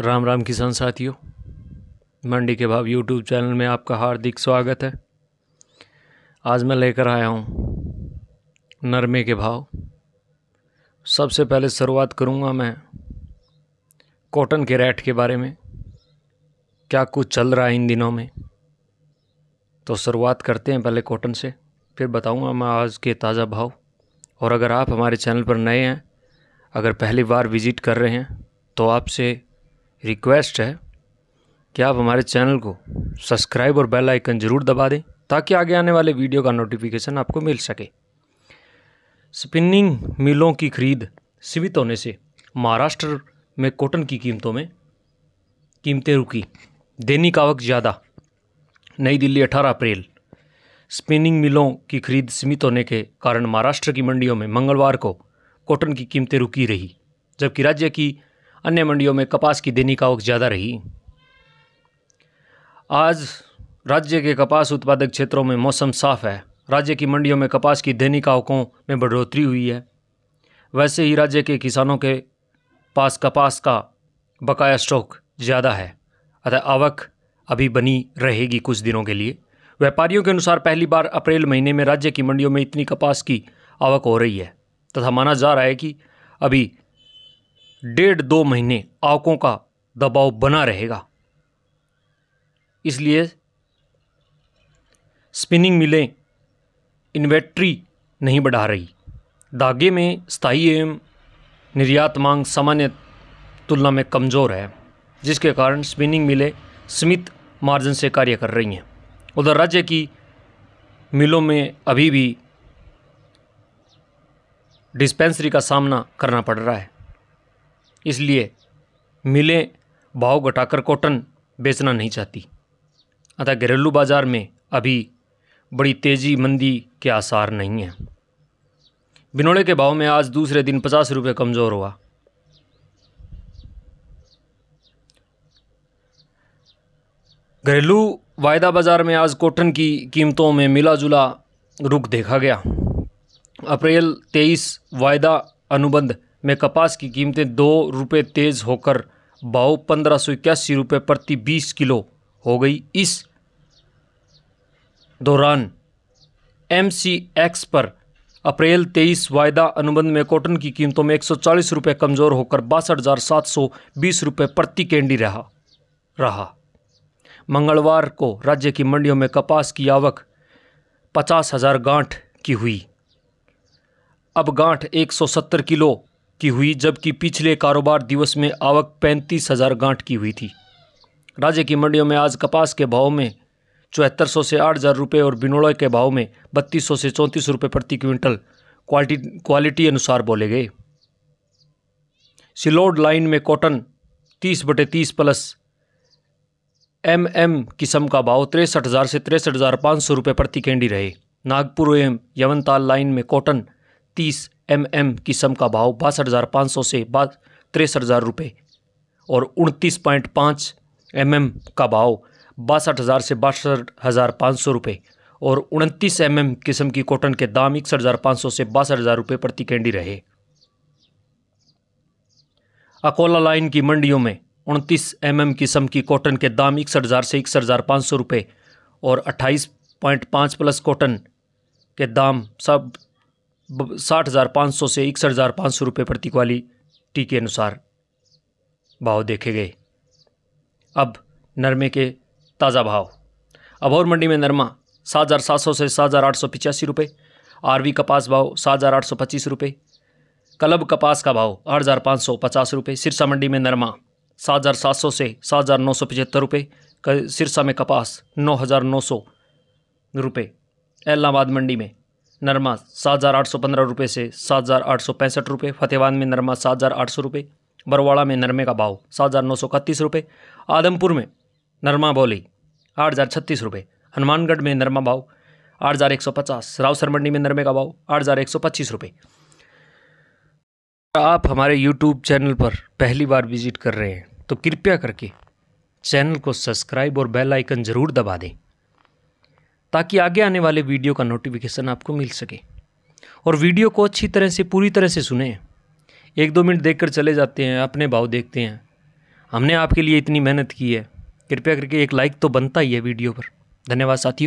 राम राम किसान साथियों मंडी के भाव यूट्यूब चैनल में आपका हार्दिक स्वागत है आज मैं लेकर आया हूँ नरमे के भाव सबसे पहले शुरुआत करूँगा मैं कॉटन के रेट के बारे में क्या कुछ चल रहा है इन दिनों में तो शुरुआत करते हैं पहले कॉटन से फिर बताऊँगा मैं आज के ताज़ा भाव और अगर आप हमारे चैनल पर नए हैं अगर पहली बार विज़िट कर रहे हैं तो आपसे रिक्वेस्ट है कि आप हमारे चैनल को सब्सक्राइब और बेल आइकन ज़रूर दबा दें ताकि आगे आने वाले वीडियो का नोटिफिकेशन आपको मिल सके स्पिनिंग मिलों की खरीद सीमित होने से महाराष्ट्र में कॉटन की कीमतों में कीमतें रुकी दैनिक आवक ज़्यादा नई दिल्ली 18 अप्रैल स्पिनिंग मिलों की खरीद सीमित होने के कारण महाराष्ट्र की मंडियों में मंगलवार को कॉटन की कीमतें रुकी रही जबकि राज्य की अन्य मंडियों में कपास की देनी का वक्त ज़्यादा रही आज राज्य के कपास उत्पादक क्षेत्रों में मौसम साफ है राज्य की मंडियों में कपास की देनी का हकों में बढ़ोतरी हुई है वैसे ही राज्य के किसानों के पास कपास का बकाया स्टॉक ज़्यादा है अतः आवक अभी बनी रहेगी कुछ दिनों के लिए व्यापारियों के अनुसार पहली बार अप्रैल महीने में राज्य की मंडियों में इतनी कपास की आवक हो रही है तथा माना जा रहा है कि अभी डेढ़ दो महीने आंखों का दबाव बना रहेगा इसलिए स्पिनिंग मिलें इन्वेंट्री नहीं बढ़ा रही धागे में स्थायी एवं निर्यात मांग सामान्य तुलना में कमज़ोर है जिसके कारण स्पिनिंग मिलें सीमित मार्जिन से कार्य कर रही हैं उधर राज्य की मिलों में अभी भी डिस्पेंसरी का सामना करना पड़ रहा है इसलिए मिलें भाव घटाकर कॉटन बेचना नहीं चाहती अतः घरेलू बाज़ार में अभी बड़ी तेज़ी मंदी के आसार नहीं हैं बिनोड़े के भाव में आज दूसरे दिन पचास रुपये कमज़ोर हुआ घरेलू वायदा बाज़ार में आज कॉटन की कीमतों में मिला जुला रुख देखा गया अप्रैल तेईस वायदा अनुबंध में कपास की कीमतें दो रुपये तेज़ होकर भाव पंद्रह सौ इक्यासी रुपये प्रति बीस किलो हो गई इस दौरान एम सी एक्स पर अप्रैल तेईस वायदा अनुबंध में कॉटन की कीमतों में एक सौ चालीस रुपये कमज़ोर होकर बासठ हज़ार सात सौ बीस रुपये प्रति कैंडी रहा रहा मंगलवार को राज्य की मंडियों में कपास की आवक पचास हज़ार गांठ की हुई अब गांठ 170 किलो की हुई जबकि पिछले कारोबार दिवस में आवक पैंतीस हज़ार गांठ की हुई थी राज्य की मंडियों में आज कपास के भाव में चौहत्तर सौ से आठ हज़ार रुपये और बिनोड़ा के भाव में बत्तीस सौ से चौंतीस रुपये प्रति क्विंटल क्वालिटी क्वालिटी अनुसार बोले गए सिलोड लाइन में कॉटन तीस बटे तीस प्लस एम एम किस्म का भाव तिरसठ हज़ार से तिरसठ हज़ार पाँच सौ रुपये प्रति कैंडी रहे नागपुर एवं यवनताल लाइन में कॉटन तीस एम एम किस्म का भाव बासठ हज़ार पाँच सौ से बा तिरसठ हज़ार रुपये और उनतीस पॉइंट पाँच एम एम का भाव बासठ हज़ार से बासठ हज़ार पाँच सौ रुपये और उनतीस एम एम किस्म की कॉटन के दाम इकसठ हज़ार पाँच सौ से बासठ हज़ार रुपये प्रति कैंडी रहे अकोला लाइन की मंडियों में उनतीस एम एम किस्म की कॉटन के दाम इकसठ हज़ार से इकसठ हज़ार पाँच सौ रुपये और अट्ठाईस पॉइंट पाँच प्लस कॉटन के दाम सब साठ हज़ार पाँच सौ से इकसठ हज़ार पाँच सौ रुपये प्रति क्वालिटी के अनुसार भाव देखे गए अब नरमे के ताज़ा भाव अभौर मंडी में नरमा सात हज़ार सात सौ से सात हज़ार आठ सौ पिचासी रुपये आरवी कपास भाव सात हज़ार आठ सौ पच्चीस रुपये कलब कपास का भाव आठ हज़ार पाँच सौ पचास रुपये सिरसा मंडी में नरमा सात हज़ार सात सौ से सात हज़ार नौ सौ पचहत्तर रुपये सिरसा में कपास नौ हज़ार नौ सौ रुपये एलाहाबाद मंडी में नरमा सात हज़ार आठ सौ पंद्रह रुपये से सात हज़ार आठ सौ पैंसठ रुपये फतेहवान में नरमा सात हज़ार आठ सौ रुपये बरवाड़ा में नरमे का भाव सात हज़ार नौ सौ इकतीस रुपये आदमपुर में नरमा बोली आठ हज़ार छत्तीस रुपये हनुमानगढ़ में नरमा भाव आठ हज़ार एक सौ पचास रावसर मंडी में नरमे का भाव आठ हज़ार एक सौ पच्चीस रुपये आप हमारे यूट्यूब चैनल पर पहली बार विजिट कर रहे हैं तो कृपया करके चैनल को सब्सक्राइब और बेल आइकन ज़रूर दबा दें ताकि आगे आने वाले वीडियो का नोटिफिकेशन आपको मिल सके और वीडियो को अच्छी तरह से पूरी तरह से सुने एक दो मिनट देखकर चले जाते हैं अपने भाव देखते हैं हमने आपके लिए इतनी मेहनत की है कृपया करके एक लाइक तो बनता ही है वीडियो पर धन्यवाद साथियों